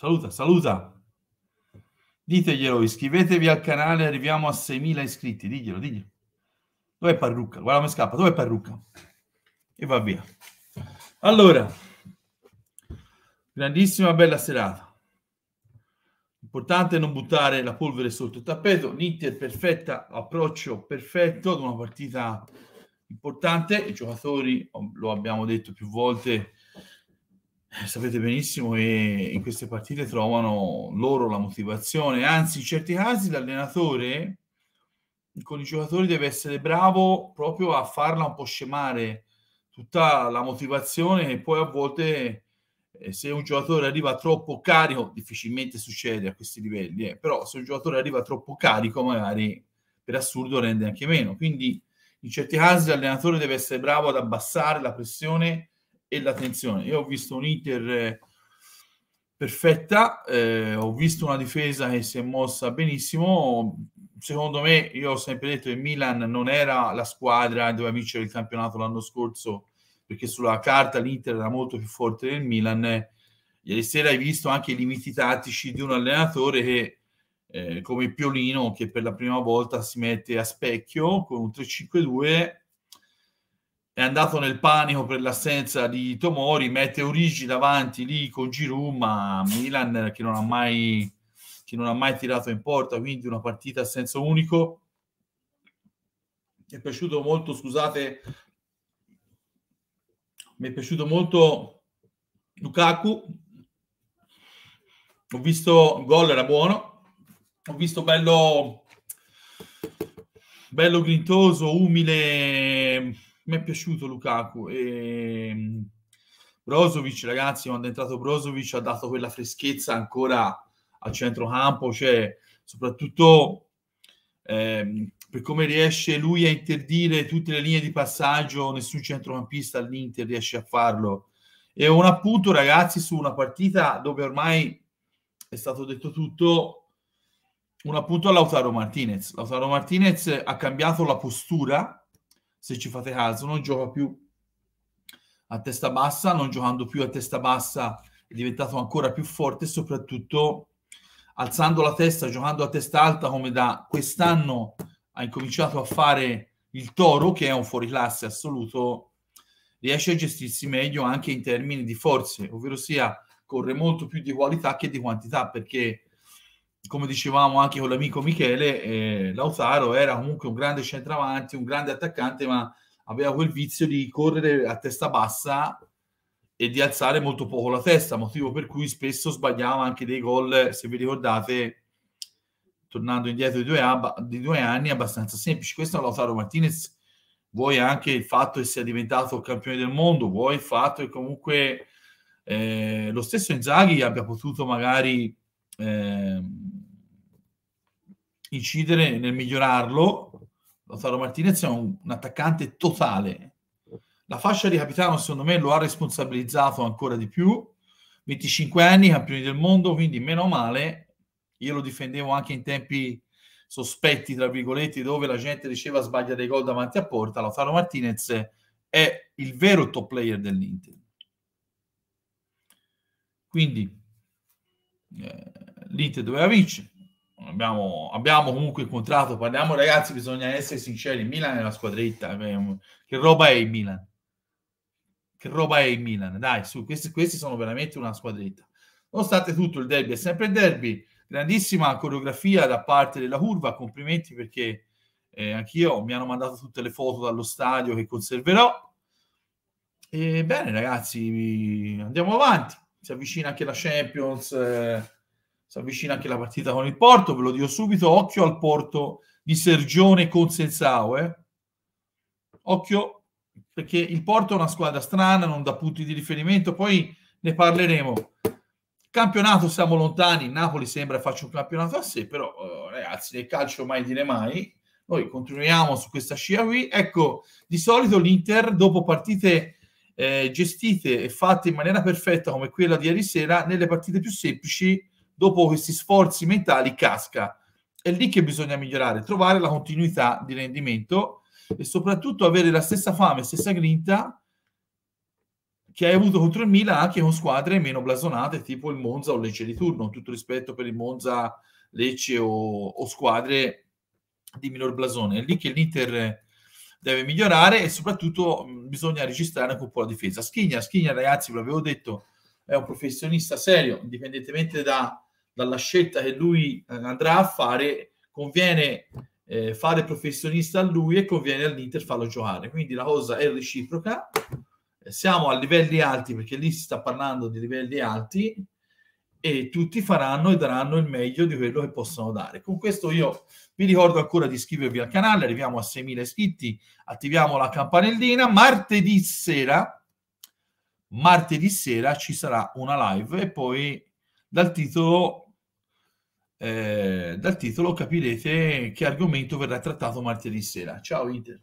Saluta, saluta. Diteglielo, iscrivetevi al canale, arriviamo a 6.000 iscritti. Diglielo, diglielo. Dov'è Parrucca? Guarda come scappa, dov'è Parrucca? E va via. Allora, grandissima bella serata. Importante non buttare la polvere sotto il tappeto. L'Inter perfetta, approccio perfetto ad una partita importante. I giocatori, lo abbiamo detto più volte, eh, sapete benissimo che in queste partite trovano loro la motivazione, anzi in certi casi l'allenatore con i giocatori deve essere bravo proprio a farla un po' scemare tutta la motivazione e poi a volte eh, se un giocatore arriva troppo carico, difficilmente succede a questi livelli, eh, però se un giocatore arriva troppo carico magari per assurdo rende anche meno, quindi in certi casi l'allenatore deve essere bravo ad abbassare la pressione e la tensione. Io ho visto un Inter eh, perfetta, eh, ho visto una difesa che si è mossa benissimo. Secondo me, io ho sempre detto che Milan non era la squadra che doveva vincere il campionato l'anno scorso, perché sulla carta l'Inter era molto più forte del Milan. Ieri sera hai visto anche i limiti tattici di un allenatore che, eh, come Piolino, che per la prima volta si mette a specchio con un 3-5-2 è andato nel panico per l'assenza di Tomori, mette Origi davanti lì con Giroud, ma Milan che non ha mai, non ha mai tirato in porta, quindi una partita a senso unico. Mi è piaciuto molto, scusate, mi è piaciuto molto Lukaku, ho visto gol era buono, ho visto bello, bello grintoso, umile mi è piaciuto Lukaku e ehm, Brozovic, ragazzi, quando è entrato Brozovic ha dato quella freschezza ancora al centrocampo, cioè soprattutto eh, per come riesce lui a interdire tutte le linee di passaggio, nessun centrocampista all'Inter riesce a farlo. E un appunto, ragazzi, su una partita dove ormai è stato detto tutto, un appunto a Lautaro Martinez. Lautaro Martinez ha cambiato la postura se ci fate caso, non gioca più a testa bassa, non giocando più a testa bassa è diventato ancora più forte soprattutto alzando la testa, giocando a testa alta come da quest'anno ha incominciato a fare il Toro, che è un fuoriclasse assoluto, riesce a gestirsi meglio anche in termini di forze, ovvero sia corre molto più di qualità che di quantità, perché come dicevamo anche con l'amico Michele, eh, Lautaro era comunque un grande centravanti, un grande attaccante, ma aveva quel vizio di correre a testa bassa e di alzare molto poco la testa, motivo per cui spesso sbagliava anche dei gol, se vi ricordate, tornando indietro di due, ab- di due anni, abbastanza semplici. Questo è Lautaro Martinez, vuoi anche il fatto che sia diventato campione del mondo, vuoi il fatto che comunque eh, lo stesso Inzaghi abbia potuto magari... Eh, incidere nel migliorarlo. Lautaro Martinez è un, un attaccante totale. La fascia di capitano, secondo me, lo ha responsabilizzato ancora di più. 25 anni, campioni del mondo, quindi meno male. Io lo difendevo anche in tempi sospetti, tra virgolette, dove la gente diceva sbaglia dei gol davanti a porta. Lautaro Martinez è il vero top player dell'Inter. Quindi eh, l'Inter doveva vincere. Abbiamo, abbiamo, comunque incontrato, parliamo ragazzi, bisogna essere sinceri, Milan è una squadretta, eh, che roba è il Milan? Che roba è il Milan? Dai, su, questi, questi sono veramente una squadretta. Nonostante tutto il derby è sempre il derby, grandissima coreografia da parte della curva, complimenti perché eh, anch'io mi hanno mandato tutte le foto dallo stadio che conserverò. E bene ragazzi, andiamo avanti, si avvicina anche la Champions. Eh, si avvicina anche la partita con il Porto, ve lo dico subito, occhio al Porto di Sergione con Sensaue, eh. occhio perché il Porto è una squadra strana, non dà punti di riferimento, poi ne parleremo. Campionato siamo lontani, Napoli sembra faccia un campionato a sé, però eh, ragazzi nel calcio mai dire mai, noi continuiamo su questa scia qui, ecco di solito l'Inter dopo partite eh, gestite e fatte in maniera perfetta come quella di ieri sera, nelle partite più semplici dopo questi sforzi mentali casca. È lì che bisogna migliorare, trovare la continuità di rendimento e soprattutto avere la stessa fame, stessa grinta che hai avuto contro il Milan anche con squadre meno blasonate tipo il Monza o Lecce di turno, tutto rispetto per il Monza, Lecce o, o squadre di minor blasone. È lì che l'Inter deve migliorare e soprattutto mm, bisogna registrare anche un po' la difesa. Schigna, Schigna ragazzi, ve l'avevo detto, è un professionista serio, indipendentemente da dalla scelta che lui eh, andrà a fare, conviene eh, fare professionista a lui e conviene all'Inter farlo giocare. Quindi la cosa è reciproca. Eh, siamo a livelli alti perché lì si sta parlando di livelli alti e tutti faranno e daranno il meglio di quello che possono dare. Con questo io vi ricordo ancora di iscrivervi al canale, arriviamo a 6.000 iscritti, attiviamo la campanellina, martedì sera, martedì sera ci sarà una live e poi dal titolo eh, dal titolo capirete che argomento verrà trattato martedì sera. Ciao Inter!